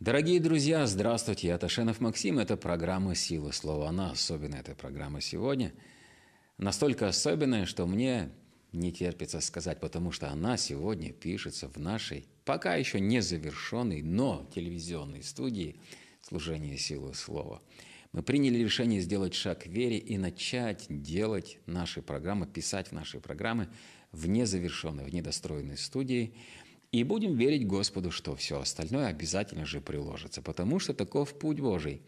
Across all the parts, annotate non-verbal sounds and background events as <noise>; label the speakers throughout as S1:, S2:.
S1: Дорогие друзья, здравствуйте, я Ташенов Максим, это программа «Сила слова». Она особенная, эта программа сегодня. Настолько особенная, что мне не терпится сказать, потому что она сегодня пишется в нашей, пока еще не завершенной, но телевизионной студии служения силы слова». Мы приняли решение сделать шаг к вере и начать делать наши программы, писать в наши программы в незавершенной, в недостроенной студии – и будем верить Господу, что все остальное обязательно же приложится, потому что таков путь Божий.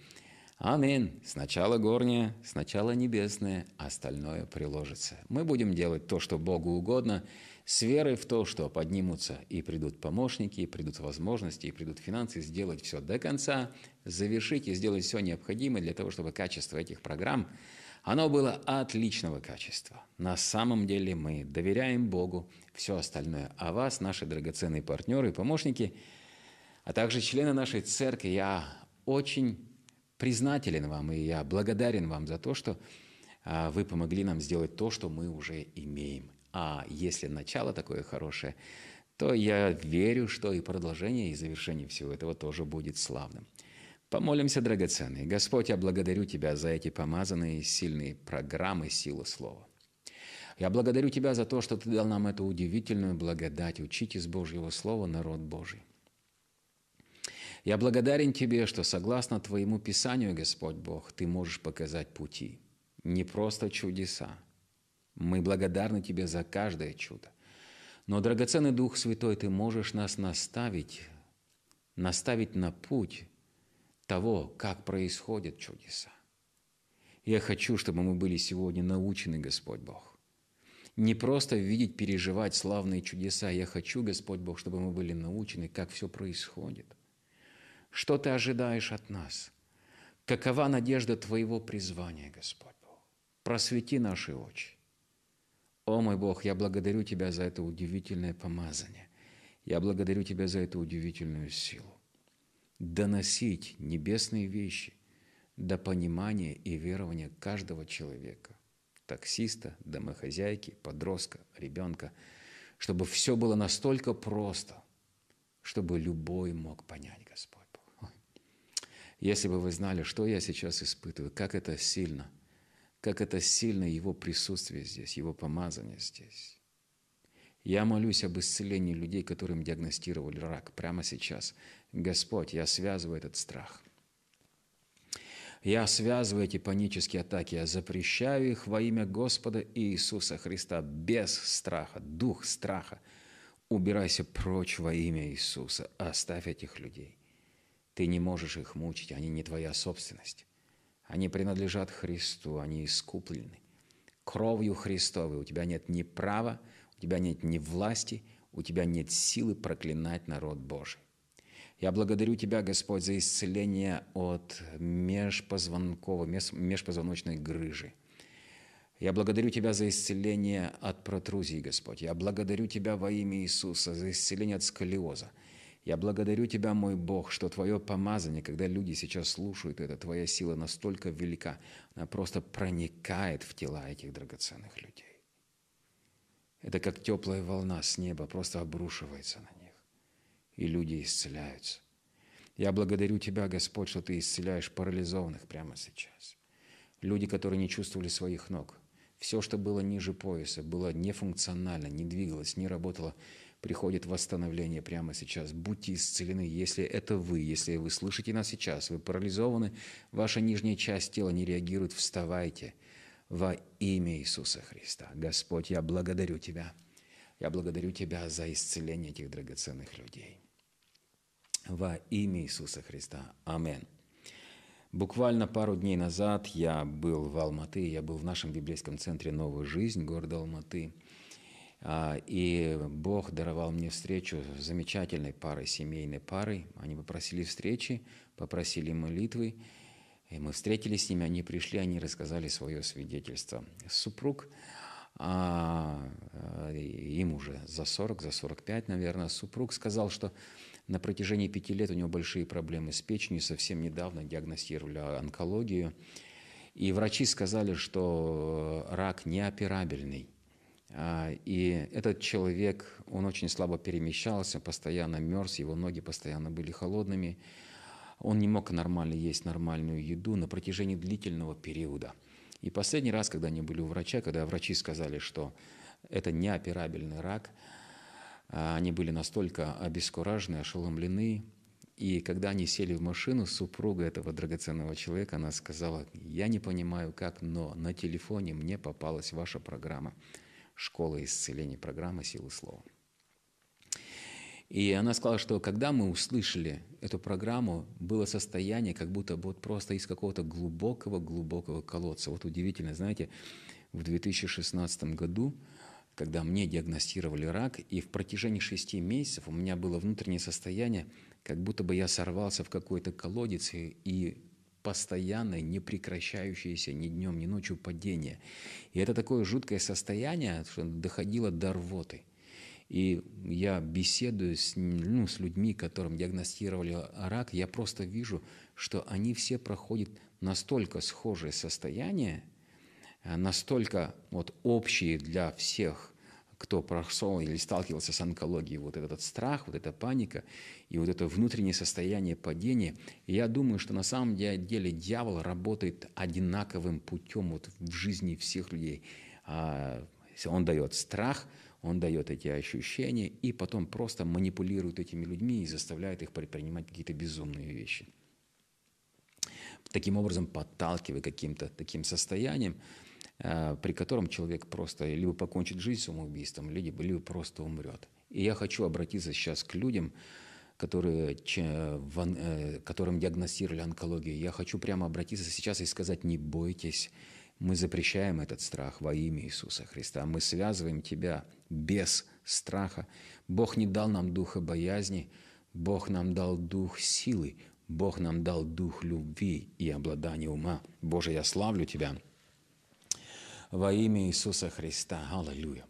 S1: Аминь. Сначала горнее, сначала небесное, остальное приложится. Мы будем делать то, что Богу угодно, с верой в то, что поднимутся и придут помощники, и придут возможности, и придут финансы, сделать все до конца, завершить и сделать все необходимое для того, чтобы качество этих программ, оно было отличного качества. На самом деле мы доверяем Богу, все остальное. А вас, наши драгоценные партнеры и помощники, а также члены нашей церкви, я очень признателен вам, и я благодарен вам за то, что а, вы помогли нам сделать то, что мы уже имеем. А если начало такое хорошее, то я верю, что и продолжение, и завершение всего этого тоже будет славным. Помолимся, драгоценные. Господь, я благодарю Тебя за эти помазанные сильные программы силы слова. Я благодарю Тебя за то, что Ты дал нам эту удивительную благодать учить из Божьего Слова народ Божий. Я благодарен Тебе, что согласно Твоему Писанию, Господь Бог, Ты можешь показать пути, не просто чудеса. Мы благодарны Тебе за каждое чудо. Но, драгоценный Дух Святой, Ты можешь нас наставить, наставить на путь того, как происходят чудеса. Я хочу, чтобы мы были сегодня научены, Господь Бог, не просто видеть, переживать славные чудеса. Я хочу, Господь Бог, чтобы мы были научены, как все происходит. Что ты ожидаешь от нас? Какова надежда твоего призвания, Господь Бог? Просвети наши очи. О мой Бог, я благодарю Тебя за это удивительное помазание. Я благодарю Тебя за эту удивительную силу. Доносить небесные вещи до понимания и верования каждого человека таксиста, домохозяйки, подростка, ребенка, чтобы все было настолько просто, чтобы любой мог понять Господь Бог. Если бы вы знали, что я сейчас испытываю, как это сильно, как это сильно Его присутствие здесь, Его помазание здесь. Я молюсь об исцелении людей, которым диагностировали рак прямо сейчас. Господь, я связываю этот страх – я связываю эти панические атаки, я запрещаю их во имя Господа Иисуса Христа без страха, дух страха. Убирайся прочь во имя Иисуса, оставь этих людей. Ты не можешь их мучить, они не твоя собственность. Они принадлежат Христу, они искуплены. Кровью Христовой у тебя нет ни права, у тебя нет ни власти, у тебя нет силы проклинать народ Божий. Я благодарю Тебя, Господь, за исцеление от межпозвонковой, межпозвоночной грыжи. Я благодарю Тебя за исцеление от протрузии, Господь. Я благодарю Тебя во имя Иисуса за исцеление от сколиоза. Я благодарю Тебя, мой Бог, что Твое помазание, когда люди сейчас слушают это, Твоя сила настолько велика, она просто проникает в тела этих драгоценных людей. Это как теплая волна с неба просто обрушивается на них и люди исцеляются. Я благодарю Тебя, Господь, что Ты исцеляешь парализованных прямо сейчас. Люди, которые не чувствовали своих ног. Все, что было ниже пояса, было нефункционально, не двигалось, не работало. Приходит восстановление прямо сейчас. Будьте исцелены, если это вы, если вы слышите нас сейчас, вы парализованы, ваша нижняя часть тела не реагирует, вставайте во имя Иисуса Христа. Господь, я благодарю Тебя. Я благодарю Тебя за исцеление этих драгоценных людей. Во имя Иисуса Христа. Аминь. Буквально пару дней назад я был в Алматы, я был в нашем библейском центре «Новая жизнь» города Алматы. А, и Бог даровал мне встречу с замечательной парой, семейной парой. Они попросили встречи, попросили молитвы. И мы встретились с ними, они пришли, они рассказали свое свидетельство. Супруг, а, э, им уже за 40, за 45, наверное, супруг сказал, что на протяжении пяти лет у него большие проблемы с печенью, совсем недавно диагностировали онкологию. И врачи сказали, что э, рак неоперабельный. А, и этот человек, он очень слабо перемещался, постоянно мерз, его ноги постоянно были холодными. Он не мог нормально есть нормальную еду на протяжении длительного периода. И последний раз, когда они были у врача, когда врачи сказали, что это неоперабельный рак, а, они были настолько обескуражены, ошеломлены. И когда они сели в машину, супруга этого драгоценного человека, она сказала, я не понимаю как, но на телефоне мне попалась ваша программа «Школа исцеления», программа «Силы слова». И она сказала, что когда мы услышали эту программу, было состояние, как будто вот просто из какого-то глубокого-глубокого колодца. Вот удивительно, знаете, в 2016 году когда мне диагностировали рак, и в протяжении шести месяцев у меня было внутреннее состояние, как будто бы я сорвался в какой-то колодец и постоянное, не прекращающееся ни днем, ни ночью падение. И это такое жуткое состояние, что доходило до рвоты. И я беседую с, ну, с людьми, которым диагностировали рак, я просто вижу, что они все проходят настолько схожее состояние, Э, настолько вот общие для всех, кто прошел или сталкивался с онкологией, вот этот страх, вот эта паника и вот это внутреннее состояние падения, я думаю, что на самом деле дьявол работает одинаковым путем вот в жизни всех людей. А, он дает страх, он дает эти ощущения и потом просто манипулирует этими людьми и заставляет их предпринимать какие-то безумные вещи. Таким образом, подталкивая каким-то таким состоянием, Э, при котором человек просто либо покончит жизнь самоубийством, либо, либо просто умрет. И я хочу обратиться сейчас к людям, которые, э, которым диагностировали онкологию. Я хочу прямо обратиться сейчас и сказать, не бойтесь, мы запрещаем этот страх во имя Иисуса Христа. Мы связываем тебя без страха. Бог не дал нам духа боязни, Бог нам дал дух силы, Бог нам дал дух любви и обладания ума. Боже, я славлю Тебя во имя Иисуса Христа. Аллилуйя.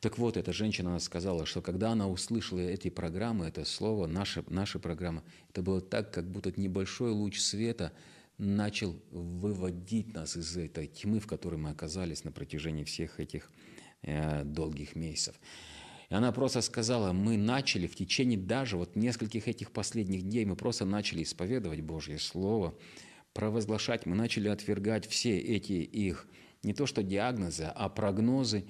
S1: Так вот, эта женщина, сказала, что когда она услышала эти программы, это слово, наша, наша программа, это было так, как будто небольшой луч света начал выводить нас из этой тьмы, в которой мы оказались на протяжении всех этих э, долгих месяцев. И она просто сказала, мы начали в течение даже вот нескольких этих последних дней, мы просто начали исповедовать Божье Слово, провозглашать, мы начали отвергать все эти их не то что диагнозы, а прогнозы.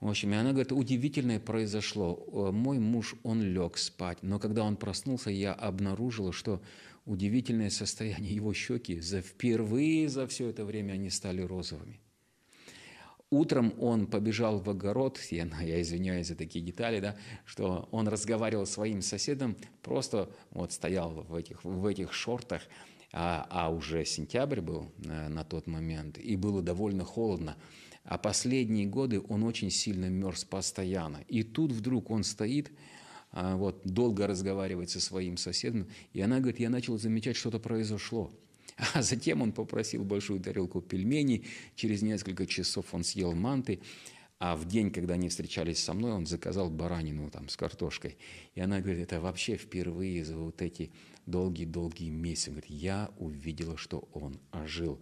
S1: В общем, и она говорит, удивительное произошло. Э, мой муж, он лег спать, но когда он проснулся, я обнаружила, что удивительное состояние его щеки, за, впервые за все это время они стали розовыми. Утром он побежал в огород, <laughs> я, я извиняюсь за такие детали, да, что он разговаривал с своим соседом, просто вот стоял в этих, в этих шортах, а, а уже сентябрь был на, э, на тот момент, и было довольно холодно. А последние годы он очень сильно мерз постоянно. И тут вдруг он стоит, а, вот, долго разговаривает со своим соседом, и она говорит, я начал замечать, что-то произошло. <laughs> А затем он попросил большую тарелку пельменей, через несколько часов он съел манты, а в день, когда они встречались со мной, он заказал баранину там с картошкой. И она говорит, это вообще впервые за вот эти долгие-долгие месяцы. Говорит, я увидела, что он ожил.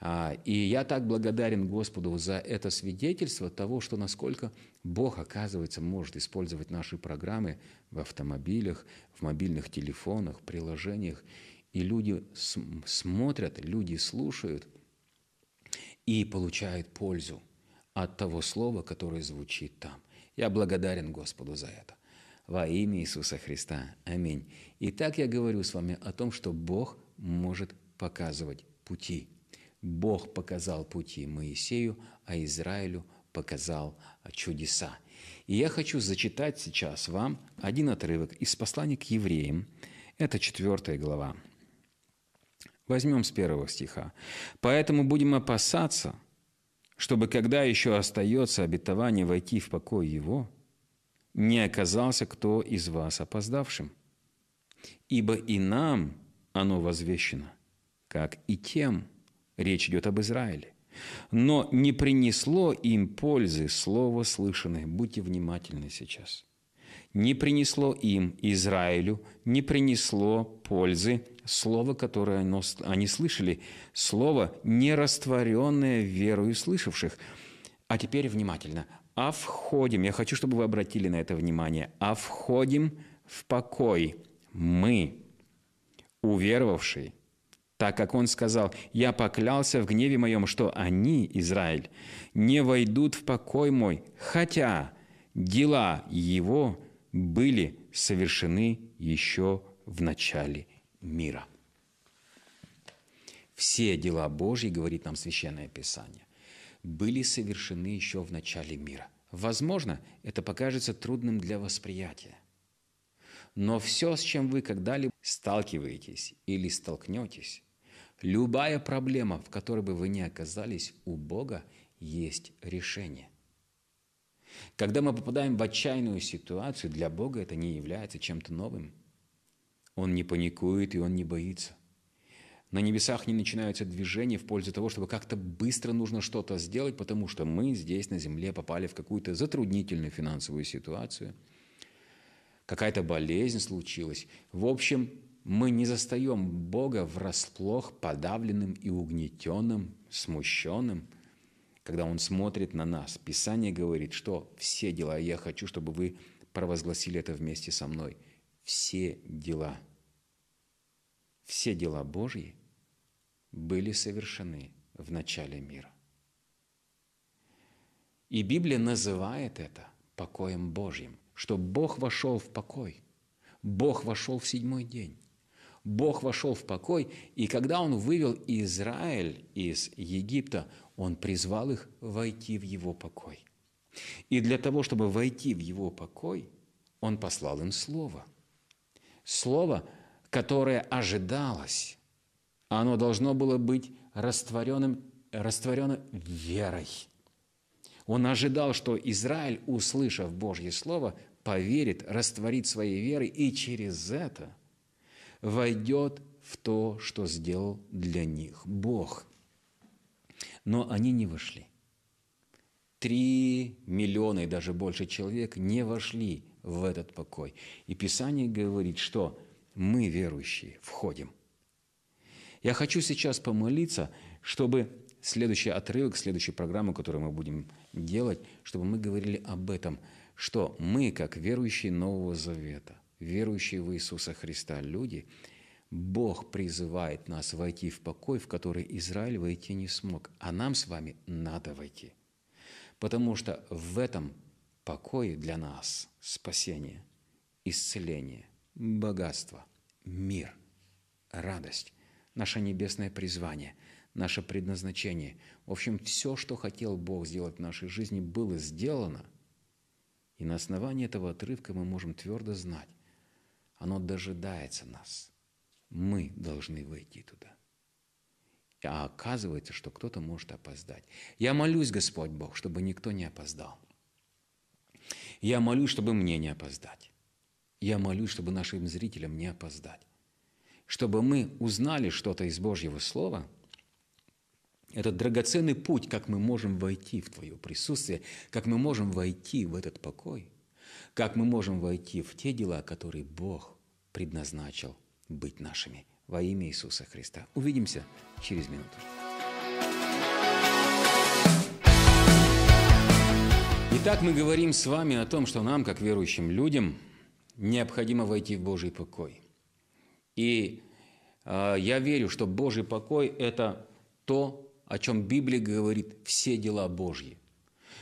S1: А, и я так благодарен Господу за это свидетельство того, что насколько Бог, оказывается, может использовать наши программы в автомобилях, в мобильных телефонах, приложениях. И люди смотрят, люди слушают и получают пользу от того слова, которое звучит там. Я благодарен Господу за это. Во имя Иисуса Христа. Аминь. Итак, я говорю с вами о том, что Бог может показывать пути. Бог показал пути Моисею, а Израилю показал чудеса. И я хочу зачитать сейчас вам один отрывок из послания к евреям. Это четвертая глава. Возьмем с первого стиха. «Поэтому будем опасаться, чтобы, когда еще остается обетование войти в покой его, – не оказался кто из вас опоздавшим. Ибо и нам оно возвещено, как и тем, речь идет об Израиле, но не принесло им пользы слово слышанное. Будьте внимательны сейчас. Не принесло им, Израилю, не принесло пользы слово, которое они слышали, слово, не растворенное верою слышавших. А теперь внимательно а входим, я хочу, чтобы вы обратили на это внимание, а входим в покой мы, уверовавшие, так как он сказал, «Я поклялся в гневе моем, что они, Израиль, не войдут в покой мой, хотя дела его были совершены еще в начале мира». Все дела Божьи, говорит нам Священное Писание, были совершены еще в начале мира. Возможно, это покажется трудным для восприятия. Но все, с чем вы когда-либо сталкиваетесь или столкнетесь, любая проблема, в которой бы вы ни оказались, у Бога есть решение. Когда мы попадаем в отчаянную ситуацию, для Бога это не является чем-то новым. Он не паникует и он не боится. На небесах не начинаются движения в пользу того, чтобы как-то быстро нужно что-то сделать, потому что мы здесь на Земле попали в какую-то затруднительную финансовую ситуацию. Какая-то болезнь случилась. В общем, мы не застаем Бога врасплох подавленным и угнетенным, смущенным, когда Он смотрит на нас. Писание говорит, что все дела, я хочу, чтобы вы провозгласили это вместе со мной. Все дела. Все дела Божьи были совершены в начале мира. И Библия называет это покоем Божьим, что Бог вошел в покой, Бог вошел в седьмой день. Бог вошел в покой, и когда Он вывел Израиль из Египта, Он призвал их войти в Его покой. И для того, чтобы войти в Его покой, Он послал им Слово. Слово, которое ожидалось, а оно должно было быть растворенным, растворено верой. Он ожидал, что Израиль, услышав Божье Слово, поверит, растворит своей верой и через это войдет в то, что сделал для них Бог. Но они не вошли. Три миллиона и даже больше человек не вошли в этот покой. И Писание говорит, что мы, верующие, входим – я хочу сейчас помолиться, чтобы следующий отрывок, следующую программу, которую мы будем делать, чтобы мы говорили об этом, что мы, как верующие Нового Завета, верующие в Иисуса Христа люди, Бог призывает нас войти в покой, в который Израиль войти не смог, а нам с вами надо войти. Потому что в этом покое для нас спасение, исцеление, богатство, мир, радость – наше небесное призвание, наше предназначение. В общем, все, что хотел Бог сделать в нашей жизни, было сделано. И на основании этого отрывка мы можем твердо знать, оно дожидается нас. Мы должны войти туда. А оказывается, что кто-то может опоздать. Я молюсь, Господь Бог, чтобы никто не опоздал. Я молюсь, чтобы мне не опоздать. Я молюсь, чтобы нашим зрителям не опоздать чтобы мы узнали что-то из Божьего Слова, этот драгоценный путь, как мы можем войти в Твое присутствие, как мы можем войти в этот покой, как мы можем войти в те дела, которые Бог предназначил быть нашими во имя Иисуса Христа. Увидимся через минуту. Итак, мы говорим с вами о том, что нам, как верующим людям, необходимо войти в Божий покой – и э, я верю, что Божий покой – это то, о чем Библия говорит, все дела Божьи.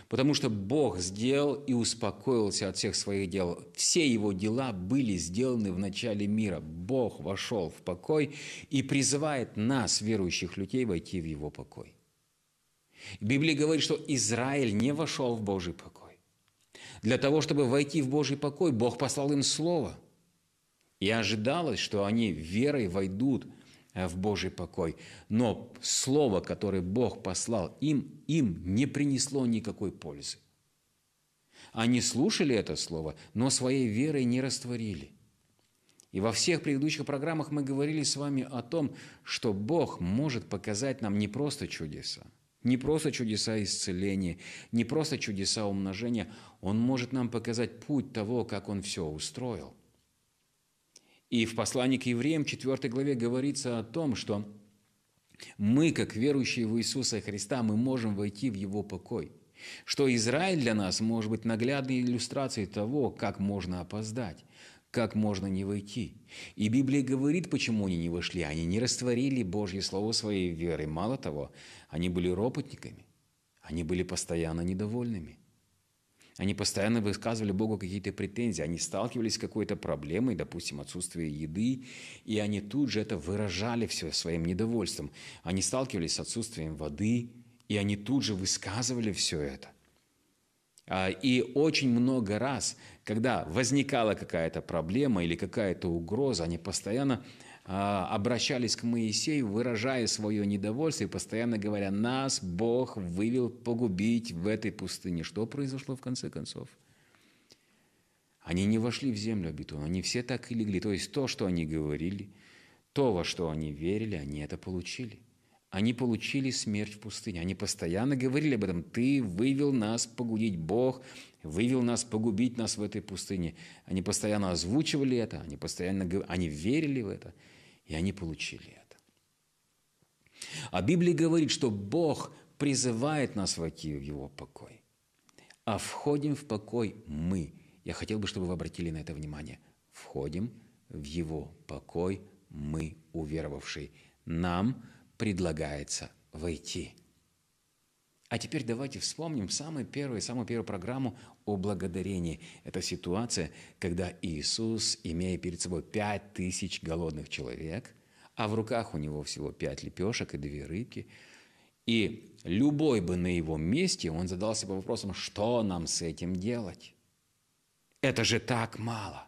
S1: Потому что Бог сделал и успокоился от всех своих дел. Все его дела были сделаны в начале мира. Бог вошел в покой и призывает нас, верующих людей, войти в его покой. Библия говорит, что Израиль не вошел в Божий покой. Для того, чтобы войти в Божий покой, Бог послал им Слово – и ожидалось, что они верой войдут э, в Божий покой. Но слово, которое Бог послал им, им не принесло никакой пользы. Они слушали это слово, но своей верой не растворили. И во всех предыдущих программах мы говорили с вами о том, что Бог может показать нам не просто чудеса, не просто чудеса исцеления, не просто чудеса умножения. Он может нам показать путь того, как Он все устроил. И в послании к евреям 4 главе говорится о том, что мы, как верующие в Иисуса Христа, мы можем войти в Его покой. Что Израиль для нас может быть наглядной иллюстрацией того, как можно опоздать, как можно не войти. И Библия говорит, почему они не вошли. Они не растворили Божье Слово своей верой. Мало того, они были ропотниками. Они были постоянно недовольными. Они постоянно высказывали Богу какие-то претензии, они сталкивались с какой-то проблемой, допустим, отсутствие еды, и они тут же это выражали все своим недовольством. Они сталкивались с отсутствием воды, и они тут же высказывали все это. А, и очень много раз, когда возникала какая-то проблема или какая-то угроза, они постоянно а, обращались к Моисею, выражая свое недовольство и постоянно говоря, нас Бог вывел погубить в этой пустыне. Что произошло в конце концов? Они не вошли в землю обетованную, они все так и легли. То есть то, что они говорили, то, во что они верили, они это получили. Они получили смерть в пустыне. Они постоянно говорили об этом. Ты вывел нас погубить. Бог вывел нас погубить нас в этой пустыне. Они постоянно озвучивали это, они постоянно они верили в это. И они получили это. А Библия говорит, что Бог призывает нас войти в Его покой. А входим в покой мы. Я хотел бы, чтобы вы обратили на это внимание. Входим в Его покой мы, уверовавшие. Нам предлагается войти. А теперь давайте вспомним самую первую, самую первую программу о благодарении. Это ситуация, когда Иисус, имея перед собой пять тысяч голодных человек, а в руках у него всего пять лепешек и две рыбки, и любой бы на его месте, он задался бы вопросом, что нам с этим делать? Это же так мало.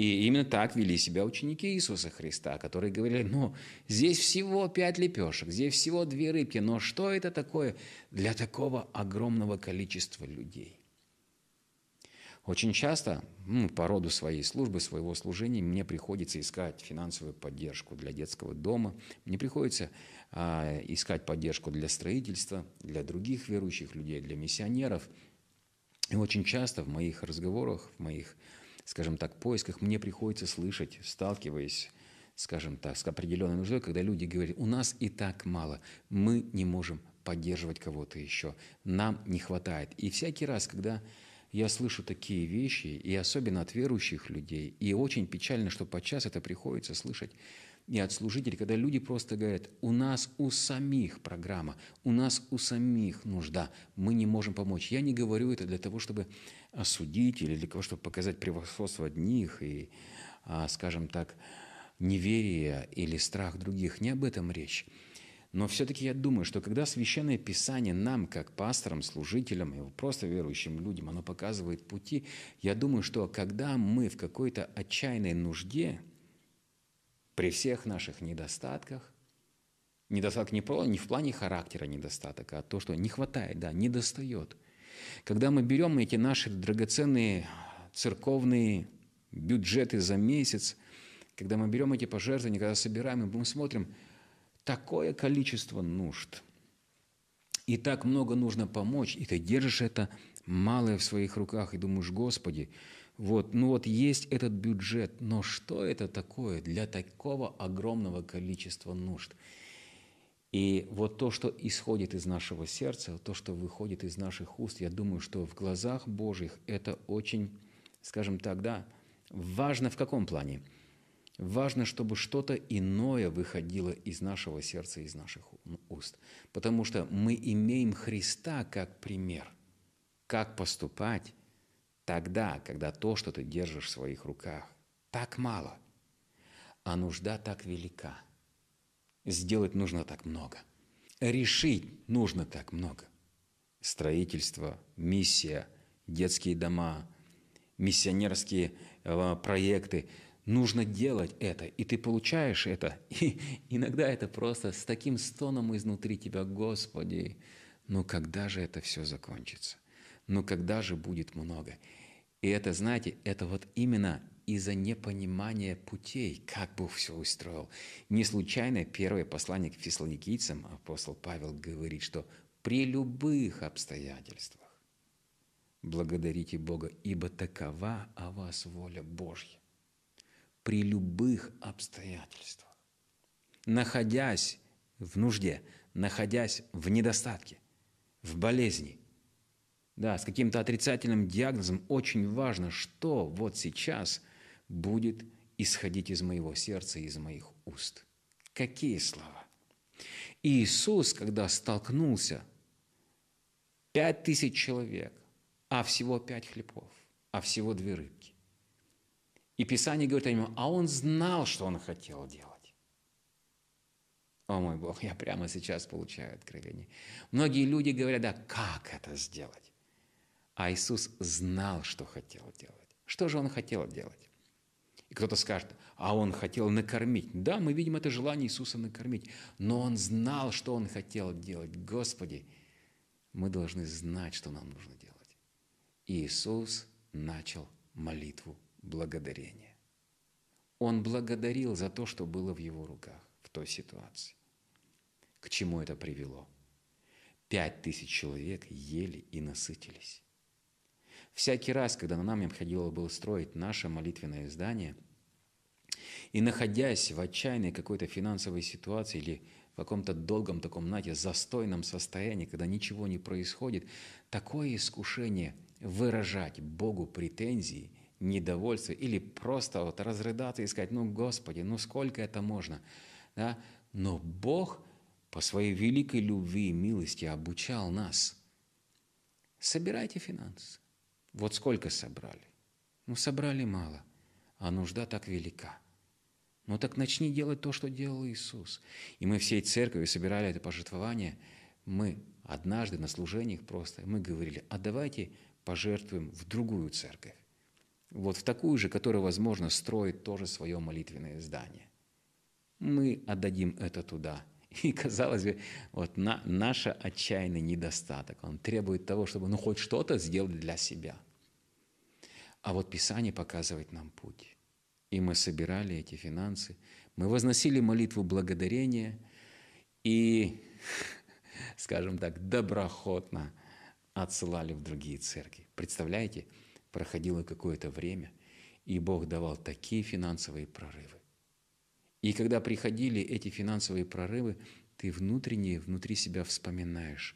S1: И именно так вели себя ученики Иисуса Христа, которые говорили, ну, здесь всего пять лепешек, здесь всего две рыбки, но что это такое для такого огромного количества людей? Очень часто по роду своей службы, своего служения мне приходится искать финансовую поддержку для детского дома, мне приходится а, искать поддержку для строительства, для других верующих людей, для миссионеров. И очень часто в моих разговорах, в моих скажем так, поисках мне приходится слышать, сталкиваясь, скажем так, с определенной нуждой, когда люди говорят, у нас и так мало, мы не можем поддерживать кого-то еще, нам не хватает. И всякий раз, когда я слышу такие вещи, и особенно от верующих людей, и очень печально, что подчас это приходится слышать, и от служителей, когда люди просто говорят, у нас у самих программа, у нас у самих нужда, мы не можем помочь. Я не говорю это для того, чтобы осудить или для того, чтобы показать превосходство одних и, а, скажем так, неверие или страх других. Не об этом речь. Но все-таки я думаю, что когда Священное Писание нам, как пасторам, служителям и просто верующим людям, оно показывает пути, я думаю, что когда мы в какой-то отчаянной нужде – при всех наших недостатках, недостаток не, про, не в плане характера недостаток, а то, что не хватает, да, не достает. Когда мы берем эти наши драгоценные церковные бюджеты за месяц, когда мы берем эти пожертвования, когда собираем, мы смотрим, такое количество нужд, и так много нужно помочь, и ты держишь это малое в своих руках и думаешь, Господи, вот, ну вот есть этот бюджет, но что это такое для такого огромного количества нужд? И вот то, что исходит из нашего сердца, то, что выходит из наших уст, я думаю, что в глазах Божьих это очень, скажем так, да, важно в каком плане? Важно, чтобы что-то иное выходило из нашего сердца, из наших уст. Потому что мы имеем Христа как пример, как поступать, Тогда, когда то, что ты держишь в своих руках, так мало, а нужда так велика. Сделать нужно так много. Решить нужно так много. Строительство, миссия, детские дома, миссионерские э, проекты. Нужно делать это, и ты получаешь это. <laughs> И иногда это просто с таким стоном изнутри тебя, Господи, ну когда же это все закончится? Ну когда же будет много? И это, знаете, это вот именно из-за непонимания путей, как Бог все устроил. Не случайно первое послание к фессалоникийцам апостол Павел говорит, что при любых обстоятельствах благодарите Бога, ибо такова о вас воля Божья. При любых обстоятельствах, находясь в нужде, находясь в недостатке, в болезни – да, с каким-то отрицательным диагнозом, очень важно, что вот сейчас будет исходить из моего сердца из моих уст. Какие слова? Иисус, когда столкнулся, пять тысяч человек, а всего пять хлебов, а всего две рыбки. И Писание говорит о нем, а он знал, что он хотел делать. О мой Бог, я прямо сейчас получаю откровение. Многие люди говорят, да, как это сделать? А Иисус знал, что хотел делать. Что же Он хотел делать? И кто-то скажет, а Он хотел накормить. Да, мы видим это желание Иисуса накормить, но Он знал, что Он хотел делать. Господи, мы должны знать, что нам нужно делать. И Иисус начал молитву благодарения. Он благодарил за то, что было в его руках в той ситуации. К чему это привело? Пять тысяч человек ели и насытились. Всякий раз, когда нам необходимо было строить наше молитвенное здание, и находясь в отчаянной какой-то финансовой ситуации или в каком-то долгом таком, знаете, застойном состоянии, когда ничего не происходит, такое искушение выражать Богу претензии, недовольство или просто вот разрыдаться и сказать, ну, Господи, ну сколько это можно? Да? Но Бог по своей великой любви и милости обучал нас. Собирайте финансы, вот сколько собрали? Ну, собрали мало, а нужда так велика. Ну так начни делать то, что делал Иисус. И мы всей церковью собирали это пожертвование. Мы однажды на служениях просто, мы говорили, а давайте пожертвуем в другую церковь. Вот в такую же, которая, возможно, строит тоже свое молитвенное здание. Мы отдадим это туда, <laughs> И, казалось бы, вот на, наш отчаянный недостаток, он требует того, чтобы ну хоть что-то сделать для себя. А вот Писание показывает нам путь. И мы собирали эти финансы, мы возносили молитву благодарения и, <laughs> скажем так, доброхотно отсылали в другие церкви. Представляете, проходило какое-то время, и Бог давал такие финансовые прорывы. И когда приходили эти финансовые прорывы, ты внутренне, внутри себя вспоминаешь.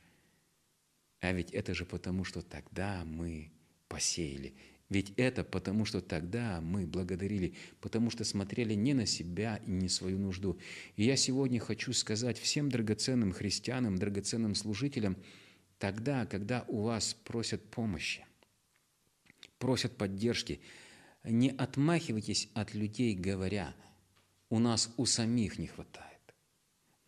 S1: А ведь это же потому, что тогда мы посеяли. Ведь это потому, что тогда мы благодарили, потому что смотрели не на себя и не свою нужду. И я сегодня хочу сказать всем драгоценным христианам, драгоценным служителям, тогда, когда у вас просят помощи, просят поддержки, не отмахивайтесь от людей, говоря – у нас у самих не хватает.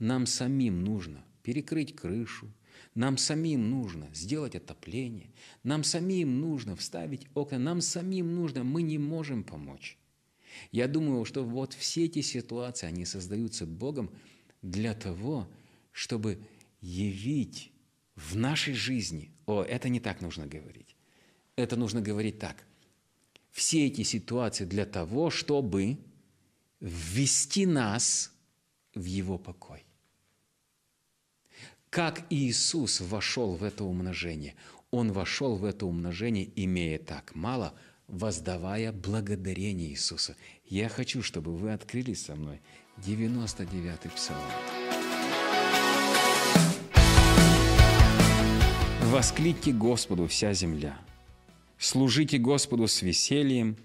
S1: Нам самим нужно перекрыть крышу, нам самим нужно сделать отопление, нам самим нужно вставить окна, нам самим нужно, мы не можем помочь. Я думаю, что вот все эти ситуации, они создаются Богом для того, чтобы явить в нашей жизни, о, это не так нужно говорить, это нужно говорить так, все эти ситуации для того, чтобы ввести нас в Его покой. Как Иисус вошел в это умножение? Он вошел в это умножение, имея так мало, воздавая благодарение Иисусу. Я хочу, чтобы вы открылись со мной 99-й псалом. Воскликни Господу вся земля, служите Господу с весельем,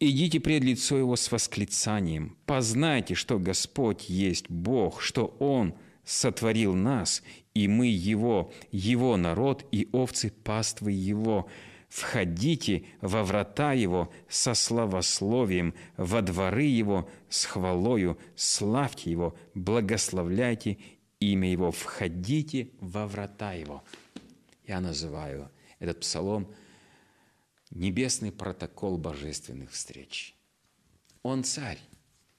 S1: Идите пред лицо Его с восклицанием. Познайте, что Господь есть Бог, что Он сотворил нас, и мы Его, Его народ и овцы паствы Его. Входите во врата Его со славословием, во дворы Его с хвалою, славьте Его, благословляйте имя Его, входите во врата Его. Я называю этот псалом – небесный протокол божественных встреч. Он царь.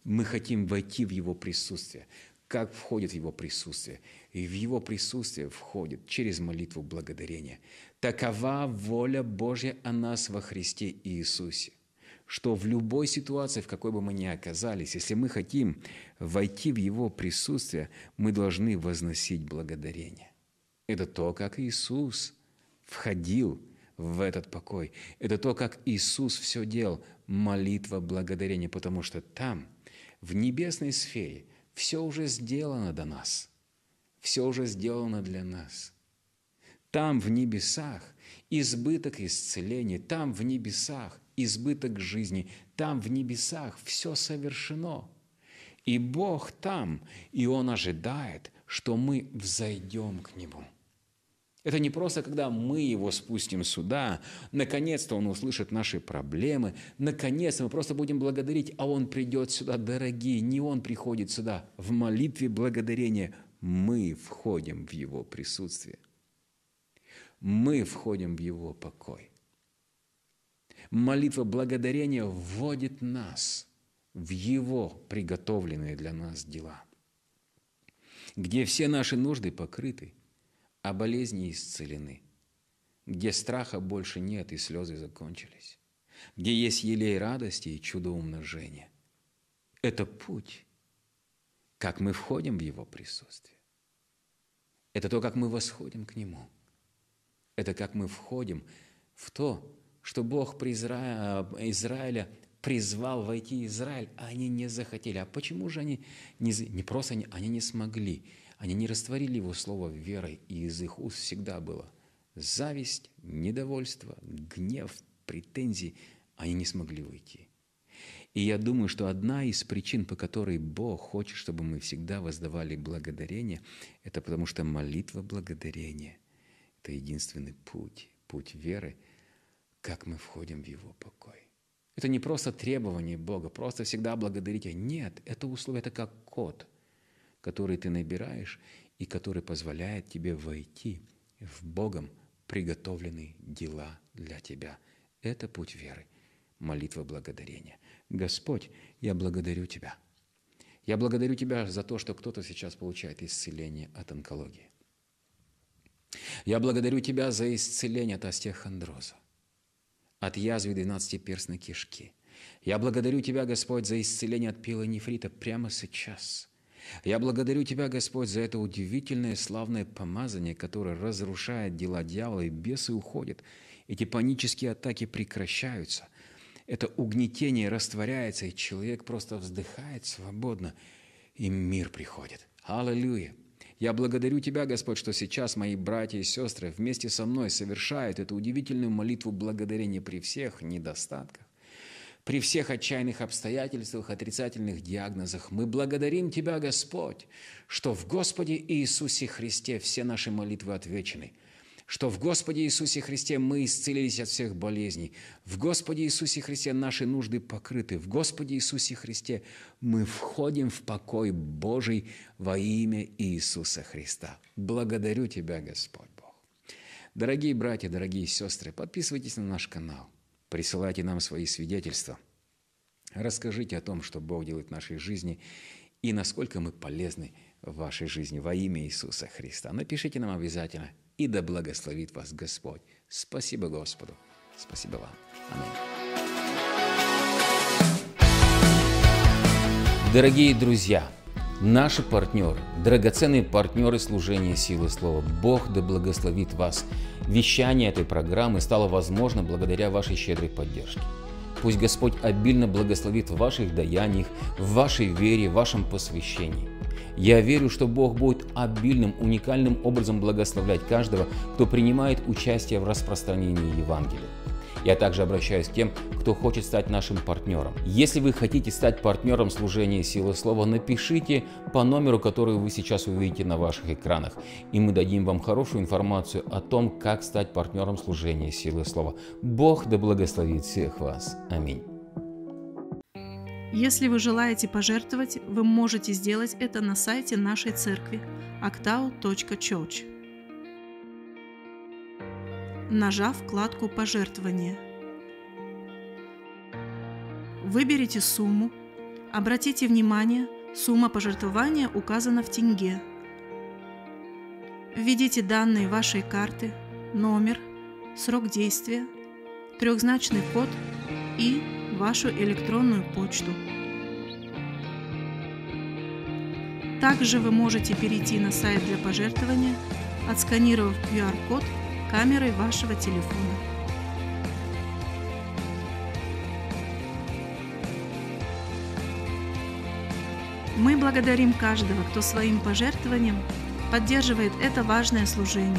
S1: Мы хотим войти в его присутствие. Как входит в его присутствие? И в его присутствие входит через молитву благодарения. Такова воля Божья о нас во Христе Иисусе что в любой ситуации, в какой бы мы ни оказались, если мы хотим войти в Его присутствие, мы должны возносить благодарение. Это то, как Иисус входил в этот покой. Это то, как Иисус все делал. Молитва благодарения, потому что там, в небесной сфере, все уже сделано до нас. Все уже сделано для нас. Там, в небесах, избыток исцеления, там, в небесах, избыток жизни, там, в небесах, все совершено. И Бог там, и Он ожидает, что мы взойдем к Нему – это не просто, когда мы его спустим сюда, наконец-то он услышит наши проблемы, наконец-то мы просто будем благодарить, а он придет сюда, дорогие, не он приходит сюда. В молитве благодарения мы входим в его присутствие. Мы входим в его покой. Молитва благодарения вводит нас в его приготовленные для нас дела, где все наши нужды покрыты – а болезни исцелены, где страха больше нет и слезы закончились, где есть елей радости и чудо умножения. Это путь, как мы входим в Его присутствие. Это то, как мы восходим к Нему. Это как мы входим в то, что Бог Изра... Э, Израиля призвал войти Израиль, а они не захотели. А почему же они не, не просто они, они не смогли? Они не растворили его слово верой, и из их уст всегда было зависть, недовольство, гнев, претензии. Они не смогли уйти. И я думаю, что одна из причин, по которой Бог хочет, чтобы мы всегда воздавали благодарение, это потому что молитва благодарения – это единственный путь, путь веры, как мы входим в Его покой. Это не просто требование Бога, просто всегда благодарить. Нет, это условие, это как код – который ты набираешь и который позволяет тебе войти в Богом приготовленные дела для тебя. Это путь веры, молитва благодарения. Господь, я благодарю Тебя. Я благодарю Тебя за то, что кто-то сейчас получает исцеление от онкологии. Я благодарю Тебя за исцеление от остеохондроза, от язвы 12-перстной кишки. Я благодарю Тебя, Господь, за исцеление от пилонефрита прямо сейчас – я благодарю Тебя, Господь, за это удивительное славное помазание, которое разрушает дела дьявола, и бесы уходят. Эти панические атаки прекращаются. Это угнетение растворяется, и человек просто вздыхает свободно, и мир приходит. Аллилуйя! Я благодарю Тебя, Господь, что сейчас мои братья и сестры вместе со мной совершают эту удивительную молитву благодарения при всех недостатках при всех отчаянных обстоятельствах, отрицательных диагнозах. Мы благодарим Тебя, Господь, что в Господе Иисусе Христе все наши молитвы отвечены, что в Господе Иисусе Христе мы исцелились от всех болезней, в Господе Иисусе Христе наши нужды покрыты, в Господе Иисусе Христе мы входим в покой Божий во имя Иисуса Христа. Благодарю Тебя, Господь Бог. Дорогие братья, дорогие сестры, подписывайтесь на наш канал – Присылайте нам свои свидетельства. Расскажите о том, что Бог делает в нашей жизни и насколько мы полезны в вашей жизни во имя Иисуса Христа. Напишите нам обязательно, и да благословит вас Господь. Спасибо Господу. Спасибо вам. Аминь. Дорогие друзья, Наши партнеры, драгоценные партнеры служения силы слова, Бог да благословит вас. Вещание этой программы стало возможно благодаря вашей щедрой поддержке. Пусть Господь обильно благословит в ваших даяниях, в вашей вере, в вашем посвящении. Я верю, что Бог будет обильным, уникальным образом благословлять каждого, кто принимает участие в распространении Евангелия. Я также обращаюсь к тем, кто хочет стать нашим партнером. Если вы хотите стать партнером служения силы слова, напишите по номеру, который вы сейчас увидите на ваших экранах, и мы дадим вам хорошую информацию о том, как стать партнером служения силы слова. Бог да благословит всех вас. Аминь.
S2: Если вы желаете пожертвовать, вы можете сделать это на сайте нашей церкви octau.church нажав вкладку «Пожертвования». Выберите сумму. Обратите внимание, сумма пожертвования указана в тенге. Введите данные вашей карты, номер, срок действия, трехзначный код и вашу электронную почту. Также вы можете перейти на сайт для пожертвования, отсканировав QR-код – камерой вашего телефона. Мы благодарим каждого, кто своим пожертвованием поддерживает это важное служение.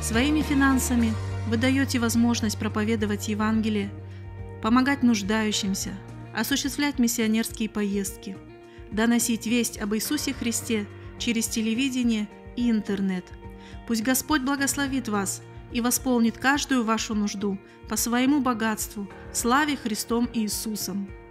S2: Своими финансами вы даете возможность проповедовать Евангелие, помогать нуждающимся, осуществлять миссионерские поездки, доносить весть об Иисусе Христе через телевидение и интернет. Пусть Господь благословит вас и восполнит каждую вашу нужду по своему богатству, славе Христом Иисусом.